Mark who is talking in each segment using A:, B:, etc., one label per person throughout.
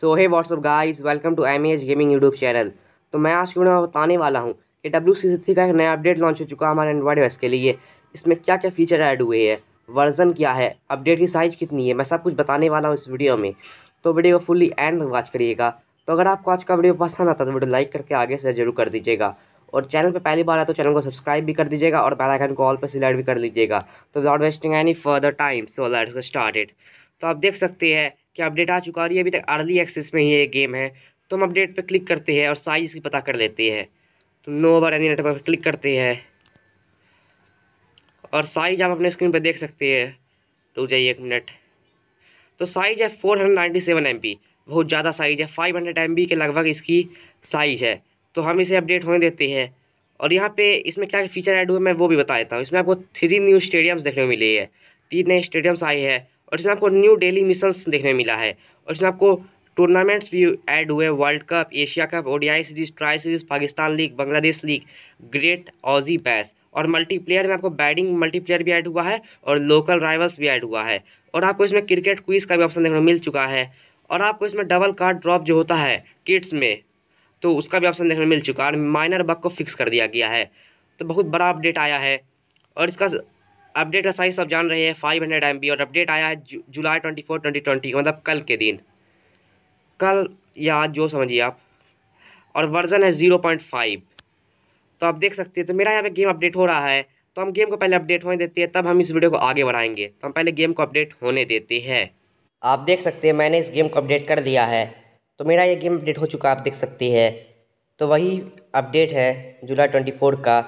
A: सो है what's up guys welcome to M H gaming YouTube channel तो मैं आज क्यों बताने वाला हूँ कि डब्ल्यू सी थ्री का एक नया अपडेट लॉन्च हो चुका है हमारे एंड्रॉइड वेस के लिए इसमें क्या क्या फीचर ऐड हुए हैं वर्जन क्या है अपडेट की साइज़ कितनी है मैं सब कुछ बताने वाला हूँ इस वीडियो में तो वीडियो को फुल्ली एंड तक वॉच करिएगा तो अगर आपको आज का वीडियो पसंद आता तो वीडियो लाइक करके आगे शेयर जरूर कर दीजिएगा और चैनल पर पहली बार आए तो चैनल को सब्सक्राइब भी कर दीजिएगा और बेल आइकन को ऑल पर सिलेक्ट भी कर लीजिएगा तो without wasting any further time so let's started तो आप देख सकते हैं कि अपडेट आ चुका है और ये अभी तक अर्ली एक्सेस में ही ये गेम है तो हम अपडेट पर क्लिक करते हैं और साइज़ की पता कर लेते हैं तो नो ओवर एनी नेटवर्क पर क्लिक करते हैं और साइज आप अपने स्क्रीन पर देख सकते हैं रुक तो जाइए एक मिनट तो साइज़ है four hundred ninety seven M B बहुत ज़्यादा साइज़ है फाइव हंड्रेड एम बी के लगभग इसकी साइज़ है तो हम इसे अपडेट होने देते हैं और यहाँ पे इसमें क्या फीचर ऐड हुए मैं वो भी बता देता हूँ इसमें आपको थ्री न्यू स्टेडियम्स देखने को मिली है तीन नए स्टेडियम्स आए हैं और इसमें आपको न्यू डेली मिशंस देखने मिला है और इसमें आपको टूर्नामेंट्स भी ऐड हुए World Cup Asia Cup ODI series tri series Pakistan league Bangladesh league great Aussie bash और मल्टीप्लेयर में आपको बैटिंग मल्टीप्लेयर भी ऐड हुआ है और लोकल राइवल्स भी ऐड हुआ है और आपको इसमें क्रिकेट क्विज का भी ऑप्शन देखने को मिल चुका है और आपको इसमें डबल कार्ड ड्रॉप जो होता है किट्स में तो उसका भी ऑप्शन देखने मिल चुका है और माइनर बग को फिक्स कर दिया गया है तो बहुत बड़ा अपडेट आया है और इसका अपडेट का साइज सब जान रहे हैं फाइव हंड्रेड एम और अपडेट आया है जु, जुलाई ट्वेंटी फोर ट्वेंटी ट्वेंटी मतलब कल के दिन कल या जो समझिए आप और वर्जन है ज़ीरो पॉइंट फाइव तो आप देख सकते हैं तो मेरा यहाँ पे गेम अपडेट हो रहा है तो हम गेम को पहले अपडेट होने देते हैं तब हम इस वीडियो को आगे बढ़ाएंगे तो हम पहले गेम को अपडेट होने देते हैं आप देख सकते हैं मैंने इस गेम को अपडेट कर दिया है तो मेरा ये गेम अपडेट हो चुका आप देख सकते हैं तो वही अपडेट है जुलाई ट्वेंटी फोर का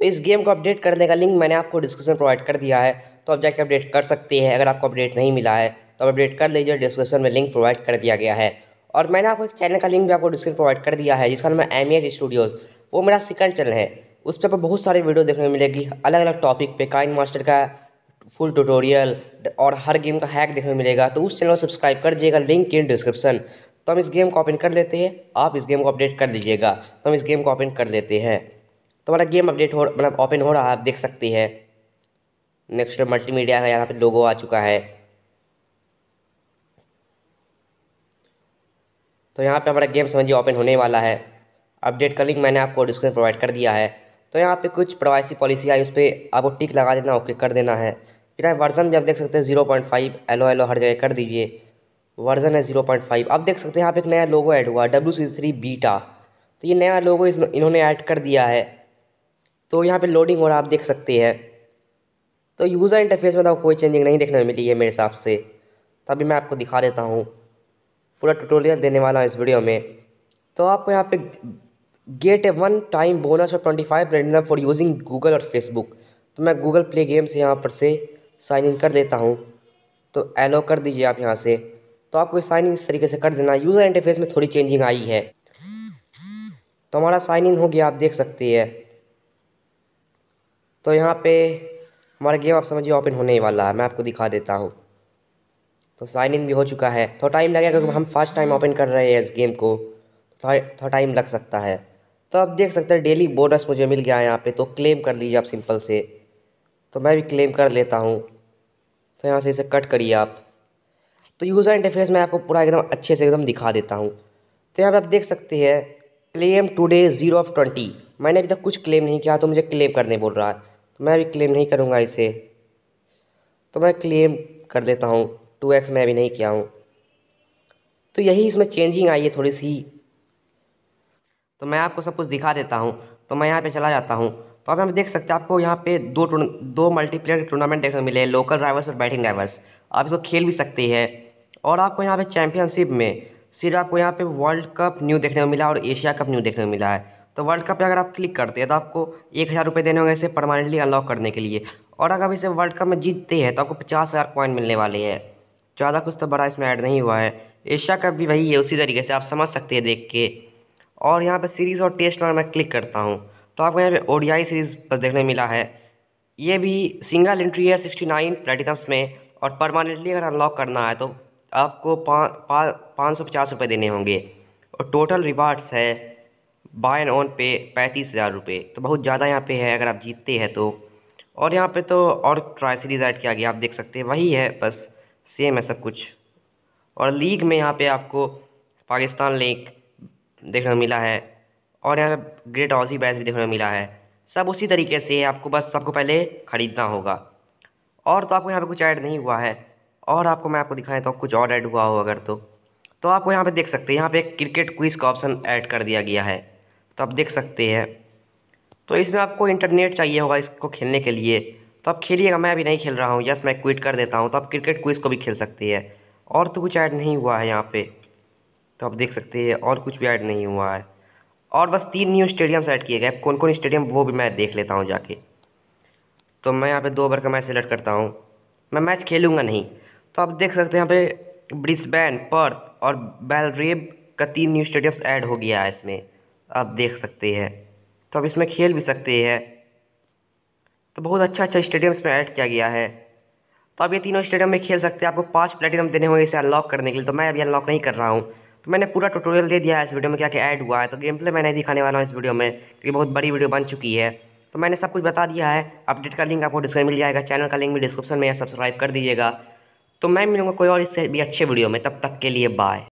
A: तो इस गेम को अपडेट करने का लिंक मैंने आपको डिस्क्रिप्शन प्रोवाइड कर दिया है तो आप जाके अपडेट कर सकते हैं अगर आपको अपडेट नहीं मिला है तो आप अपडेट कर लीजिए डिस्क्रिप्शन में लिंक प्रोवाइड कर दिया गया है और मैंने आपको एक चैनल का लिंक भी आपको डिस्क्रिप्शन प्रोवाइड कर दिया है जिसका नाम है एम एच स्टूडियोज़ वो मेरा सेकंड चैनल है उस पर बहुत सारी वीडियो देखने को मिलेगी अलग अलग टॉपिक पे काइन मास्टर का फुल ट्यूटोरियल और हर गेम का हैक देखने को मिलेगा तो उस चैनल को सब्सक्राइब कर दीजिएगा लिंक इन डिस्क्रिप्शन तो हम इस गेम को ओपन कर लेते हैं आप इस गेम को अपडेट कर लीजिएगा तो हम इस गेम को ओपन कर लेते हैं तो हमारा मतलब गेम अपडेट हो मतलब ओपन हो रहा है आप देख सकते हैं नेक्स्ट मल्टीमीडिया है यहाँ पे लोगो आ चुका है तो यहाँ पे हमारा गेम समझिए ओपन होने वाला है अपडेट का लिंक मैंने आपको डिस्क्रिप्शन प्रोवाइड कर दिया है तो यहाँ पे कुछ प्राइवेसी पॉलिसी आई उस पर आपको टिक लगा देना ओके कर देना है फिर आप वर्जन भी आप देख सकते हैं जीरो पॉइंट फाइव एलो एलो हर जगह कर दीजिए वर्जन है जीरो पॉइंट फाइव आप देख सकते हैं यहाँ पे एक नया लोगो ऐड हुआ डब्ल्यू सी थ्री बीटा तो ये नया लोगो इस इन्होंने ऐड कर दिया है तो यहाँ पे लोडिंग हो रहा आप देख सकते हैं तो यूज़र इंटरफेस में तो कोई चेंजिंग नहीं देखने में मिली है मेरे हिसाब से तभी मैं आपको दिखा देता हूँ पूरा ट्यूटोरियल देने वाला हूँ इस वीडियो में तो आपको यहाँ पे get a one time bonus और twenty five random for using Google और फेसबुक तो मैं गूगल प्ले गेम से यहाँ पर से साइन इन कर देता हूँ तो एलो कर दीजिए आप यहाँ से तो आपको साइन इन इस तरीके से कर देना यूज़र इंटरफेस में थोड़ी चेंजिंग आई है तो हमारा साइन इन हो गया आप देख सकते हैं तो यहाँ पे हमारा गेम आप समझिए ओपन होने ही वाला है मैं आपको दिखा देता हूँ तो साइन इन भी हो चुका है थोड़ा टाइम लगेगा क्योंकि हम फर्स्ट टाइम ओपन कर रहे हैं इस गेम को थोड़ा थोड़ा टाइम लग सकता है तो आप देख सकते हैं डेली बोनस मुझे मिल गया है यहाँ पर तो क्लेम कर लीजिए आप सिंपल से तो मैं भी क्लेम कर लेता हूँ तो यहाँ से इसे कट करिए आप तो यूज़र इंटरफेस मैं आपको पूरा एकदम अच्छे से एकदम दिखा देता हूँ तो यहाँ पर आप देख सकते हैं claim today zero of twenty मैंने अभी तक कुछ क्लेम नहीं किया तो मुझे क्लेम करने बोल रहा है तो मैं अभी क्लेम नहीं करूँगा इसे तो मैं क्लेम कर देता हूँ टू एक्स मैं अभी नहीं किया हूँ तो यही इसमें चेंजिंग आई है थोड़ी सी तो मैं आपको सब कुछ दिखा देता हूँ तो मैं यहाँ पे चला जाता हूँ तो आप हम देख सकते हैं आपको यहाँ पे दो दो मल्टीप्लेयर टूर्नामेंट देखने को मिले हैं लोकल ड्राइवर्स और बैटिंग ड्राइवर्स आप इसको खेल भी सकते हैं और आपको यहाँ पे चैम्पियनशिप में सिर्फ आपको यहाँ पे वर्ल्ड कप न्यू देखने को मिला और एशिया कप न्यू देखने को मिला है तो वर्ल्ड कप पे अगर आप क्लिक करते हैं तो आपको एक हज़ार रुपये देने होंगे इसे परमानेंटली अनलॉक करने के लिए और अगर इसे वर्ल्ड कप में जीतते हैं तो आपको पचास हज़ार पॉइंट मिलने वाले हैं ज़्यादा कुछ तो बड़ा इसमें ऐड नहीं हुआ है एशिया कप भी वही है उसी तरीके से आप समझ सकते हैं देख के और यहाँ पर सीरीज़ और टेस्ट में मैं क्लिक करता हूँ तो आपको यहाँ पर ओडियाई सीरीज़ बस देखने मिला है ये भी सिंगल एंट्री है सिक्सटी नाइन प्लेटिनम्स में और परमानेंटली अगर अनलॉक करना है तो आपको पाँच पाँच सौ पचास रुपये देने होंगे और टोटल रिवार्ड्स है बाय एंड ओन पे पैंतीस हज़ार रुपये तो बहुत ज़्यादा यहाँ पे है अगर आप जीतते हैं तो और यहाँ पे तो और ट्राई सीरीज ऐड किया गया आप देख सकते हैं वही है बस सेम है सब कुछ और लीग में यहाँ पे आपको पाकिस्तान लीग देखने को मिला है और यहाँ पे ग्रेट ऑजी बैच भी देखने को मिला है सब उसी तरीके से आपको बस सबको पहले ख़रीदना होगा और तो आपको यहाँ पर कुछ ऐड नहीं हुआ है और आपको मैं आपको दिखाएँ तो कुछ और ऐड हुआ हो अगर तो तो आपको यहाँ पे देख सकते हैं यहाँ पे क्रिकेट क्विज का ऑप्शन ऐड कर दिया गया है तो आप देख सकते हैं तो इसमें आपको इंटरनेट चाहिए होगा इसको खेलने के लिए तो आप खेलिएगा मैं अभी नहीं खेल रहा हूँ यस मैं क्विट कर देता हूँ तो आप क्रिकेट क्विज़ को भी खेल सकते हैं और तो कुछ ऐड नहीं हुआ है यहाँ पे तो आप देख सकते हैं और कुछ भी ऐड नहीं हुआ है और बस तीन न्यू स्टेडियम्स ऐड किए गए कौन कौन स्टेडियम वो भी मैं देख लेता हूँ जाके तो मैं यहाँ पे दो ओवर का मैच सेलेक्ट करता हूँ मैं मैच खेलूँगा नहीं तो आप देख सकते हैं यहाँ पे ब्रिस्बैन पर्थ और बैलरेब का तीन न्यू स्टेडियम्स ऐड हो गया है इसमें आप देख सकते हैं तो आप इसमें खेल भी सकते हैं तो बहुत अच्छा अच्छा स्टेडियम इसमें ऐड किया गया है तो आप ये तीनों स्टेडियम में खेल सकते हैं आपको पाँच प्लेटिनम देने होंगे इसे अनलॉक करने के लिए तो मैं अभी अनलॉक नहीं कर रहा हूँ तो मैंने पूरा ट्यूटोरियल दे दिया है इस वीडियो में क्या क्या ऐड हुआ है तो गेम प्ले मैं नहीं दिखाने वाला हूँ इस वीडियो में क्योंकि बहुत बड़ी वीडियो बन चुकी है तो मैंने सब कुछ बता दिया है अपडेट का लिंक आपको डिस्क्रिप्शन मिल जाएगा चैनल का लिंक भी डिस्क्रिप्शन में या सब्सक्राइब कर दीजिएगा तो मैं मिलूँगा कोई और इससे भी अच्छे वीडियो में तब तक के लिए बाय